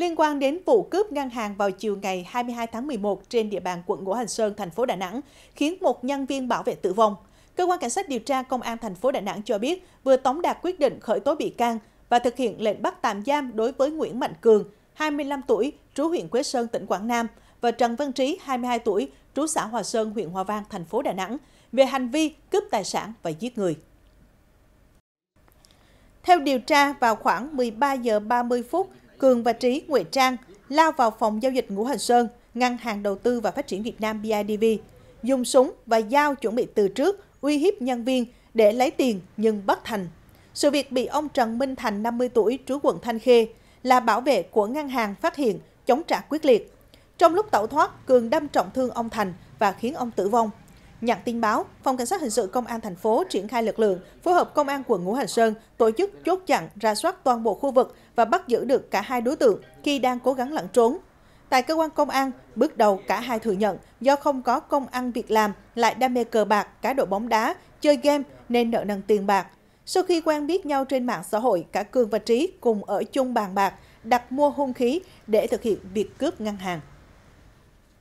Liên quan đến vụ cướp ngân hàng vào chiều ngày 22 tháng 11 trên địa bàn quận Ngũ Hành Sơn, thành phố Đà Nẵng, khiến một nhân viên bảo vệ tử vong. Cơ quan cảnh sát điều tra Công an thành phố Đà Nẵng cho biết vừa tống đạt quyết định khởi tố bị can và thực hiện lệnh bắt tạm giam đối với Nguyễn Mạnh Cường, 25 tuổi, trú huyện Quế Sơn, tỉnh Quảng Nam và Trần Văn Trí, 22 tuổi, trú xã Hòa Sơn, huyện Hòa Vang, thành phố Đà Nẵng về hành vi cướp tài sản và giết người. Theo điều tra, vào khoảng 13 giờ 30 phút Cường và Trí ngụy trang lao vào phòng giao dịch Ngũ Hành Sơn, ngân hàng đầu tư và phát triển Việt Nam BIDV, dùng súng và dao chuẩn bị từ trước uy hiếp nhân viên để lấy tiền nhưng bất thành. Sự việc bị ông Trần Minh Thành 50 tuổi trú quận Thanh Khê là bảo vệ của ngân hàng phát hiện chống trả quyết liệt. Trong lúc tẩu thoát, Cường đâm trọng thương ông Thành và khiến ông tử vong. Nhận tin báo, Phòng Cảnh sát Hình sự Công an thành phố triển khai lực lượng, phối hợp Công an quận Ngũ Hành Sơn, tổ chức chốt chặn, ra soát toàn bộ khu vực và bắt giữ được cả hai đối tượng khi đang cố gắng lẩn trốn. Tại cơ quan công an, bước đầu cả hai thừa nhận do không có công ăn việc làm, lại đam mê cờ bạc, cá độ bóng đá, chơi game nên nợ nần tiền bạc. Sau khi quen biết nhau trên mạng xã hội, cả Cường và Trí cùng ở chung bàn bạc, đặt mua hung khí để thực hiện việc cướp ngân hàng.